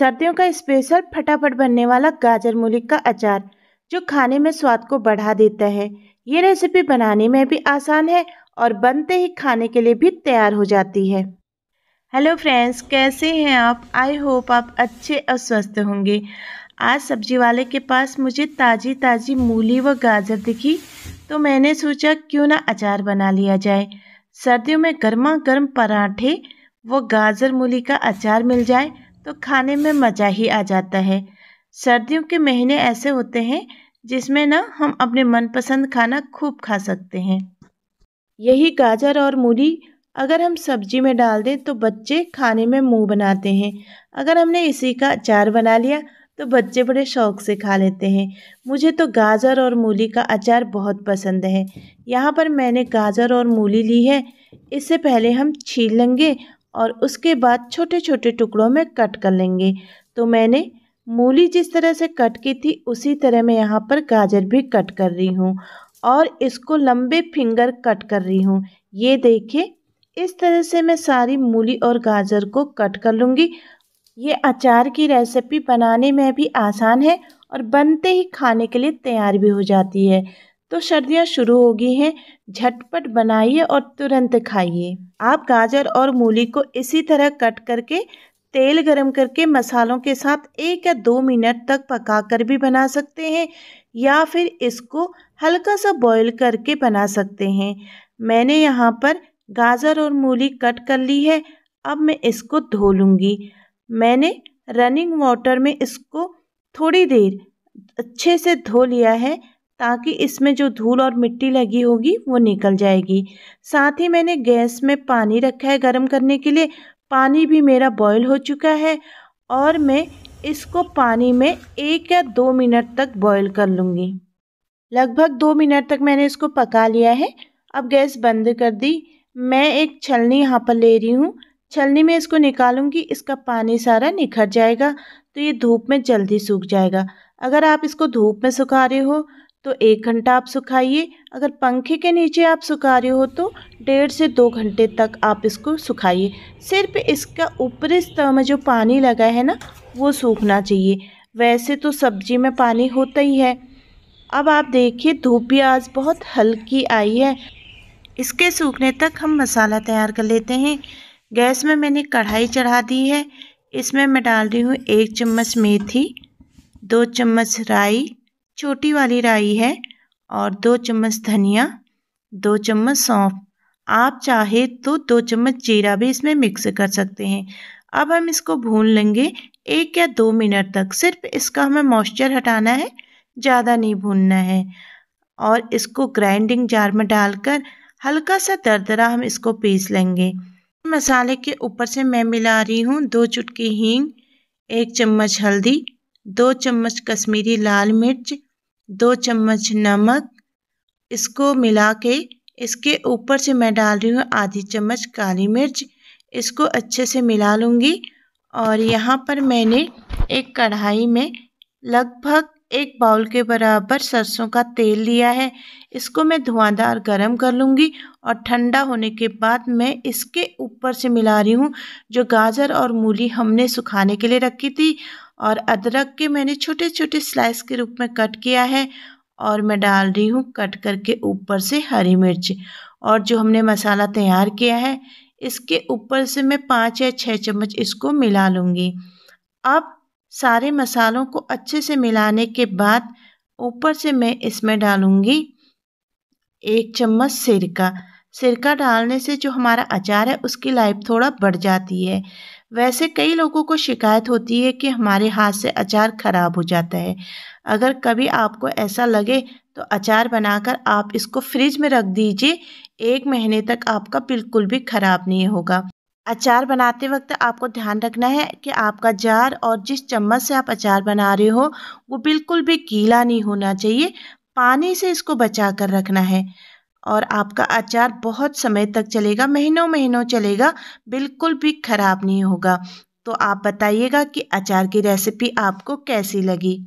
सर्दियों का स्पेशल फटाफट बनने वाला गाजर मूली का अचार जो खाने में स्वाद को बढ़ा देता है ये रेसिपी बनाने में भी आसान है और बनते ही खाने के लिए भी तैयार हो जाती है हेलो फ्रेंड्स कैसे हैं आप आई होप आप अच्छे और स्वस्थ होंगे आज सब्जी वाले के पास मुझे ताज़ी ताज़ी मूली व गाजर दिखी तो मैंने सोचा क्यों ना अचार बना लिया जाए सर्दियों में गर्मा गर्म पराठे व गाजर मूली का अचार मिल जाए तो खाने में मज़ा ही आ जाता है सर्दियों के महीने ऐसे होते हैं जिसमें ना हम अपने मनपसंद खाना खूब खा सकते हैं यही गाजर और मूली अगर हम सब्जी में डाल दें तो बच्चे खाने में मुंह बनाते हैं अगर हमने इसी का अचार बना लिया तो बच्चे बड़े शौक से खा लेते हैं मुझे तो गाजर और मूली का अचार बहुत पसंद है यहाँ पर मैंने गाजर और मूली ली है इससे पहले हम छील लेंगे और उसके बाद छोटे छोटे टुकड़ों में कट कर लेंगे तो मैंने मूली जिस तरह से कट की थी उसी तरह मैं यहाँ पर गाजर भी कट कर रही हूँ और इसको लंबे फिंगर कट कर रही हूँ ये देखिए इस तरह से मैं सारी मूली और गाजर को कट कर लूँगी ये अचार की रेसिपी बनाने में भी आसान है और बनते ही खाने के लिए तैयार भी हो जाती है तो सर्दियाँ शुरू हो गई हैं झटपट बनाइए और तुरंत खाइए आप गाजर और मूली को इसी तरह कट करके तेल गरम करके मसालों के साथ एक या दो मिनट तक पकाकर भी बना सकते हैं या फिर इसको हल्का सा बॉईल करके बना सकते हैं मैंने यहाँ पर गाजर और मूली कट कर ली है अब मैं इसको धो लूँगी मैंने रनिंग वाटर में इसको थोड़ी देर अच्छे से धो लिया है ताकि इसमें जो धूल और मिट्टी लगी होगी वो निकल जाएगी साथ ही मैंने गैस में पानी रखा है गर्म करने के लिए पानी भी मेरा बॉयल हो चुका है और मैं इसको पानी में एक या दो मिनट तक बॉयल कर लूँगी लगभग दो मिनट तक मैंने इसको पका लिया है अब गैस बंद कर दी मैं एक छलनी यहाँ पर ले रही हूँ छलनी में इसको निकालूंगी इसका पानी सारा निखर जाएगा तो ये धूप में जल्दी सूख जाएगा अगर आप इसको धूप में सुखा रहे हो तो एक घंटा आप सुखाइए अगर पंखे के नीचे आप सुखा रहे हो तो डेढ़ से दो घंटे तक आप इसको सुखाइए सिर्फ इसका ऊपरी स्तर में जो पानी लगा है ना वो सूखना चाहिए वैसे तो सब्जी में पानी होता ही है अब आप देखिए धूपी आज बहुत हल्की आई है इसके सूखने तक हम मसाला तैयार कर लेते हैं गैस में मैंने कढ़ाई चढ़ा दी है इसमें मैं डाल रही हूँ एक चम्मच मेथी दो चम्मच राई छोटी वाली राई है और दो चम्मच धनिया दो चम्मच सौंफ आप चाहे तो दो चम्मच जीरा भी इसमें मिक्स कर सकते हैं अब हम इसको भून लेंगे एक या दो मिनट तक सिर्फ इसका हमें मॉइस्चर हटाना है ज़्यादा नहीं भूनना है और इसको ग्राइंडिंग जार में डालकर हल्का सा दरदरा हम इसको पीस लेंगे मसाले के ऊपर से मैं मिला रही हूँ दो चुटकी हींग एक चम्मच हल्दी दो चम्मच कश्मीरी लाल मिर्च दो चम्मच नमक इसको मिला के इसके ऊपर से मैं डाल रही हूँ आधी चम्मच काली मिर्च इसको अच्छे से मिला लूँगी और यहाँ पर मैंने एक कढ़ाई में लगभग एक बाउल के बराबर सरसों का तेल लिया है इसको मैं धुआंधार गरम कर लूँगी और ठंडा होने के बाद मैं इसके ऊपर से मिला रही हूँ जो गाजर और मूली हमने सुखाने के लिए रखी थी और अदरक के मैंने छोटे छोटे स्लाइस के रूप में कट किया है और मैं डाल रही हूँ कट करके ऊपर से हरी मिर्च और जो हमने मसाला तैयार किया है इसके ऊपर से मैं पाँच या छः चम्मच इसको मिला लूँगी अब सारे मसालों को अच्छे से मिलाने के बाद ऊपर से मैं इसमें डालूँगी एक चम्मच सिरका सिरका डालने से जो हमारा अचार है उसकी लाइफ थोड़ा बढ़ जाती है वैसे कई लोगों को शिकायत होती है कि हमारे हाथ से अचार ख़राब हो जाता है अगर कभी आपको ऐसा लगे तो अचार बनाकर आप इसको फ्रिज में रख दीजिए एक महीने तक आपका बिल्कुल भी ख़राब नहीं होगा अचार बनाते वक्त आपको ध्यान रखना है कि आपका जार और जिस चम्मच से आप अचार बना रहे हो वो बिल्कुल भी गीला नहीं होना चाहिए पानी से इसको बचा कर रखना है और आपका अचार बहुत समय तक चलेगा महीनों महीनों चलेगा बिल्कुल भी ख़राब नहीं होगा तो आप बताइएगा कि अचार की रेसिपी आपको कैसी लगी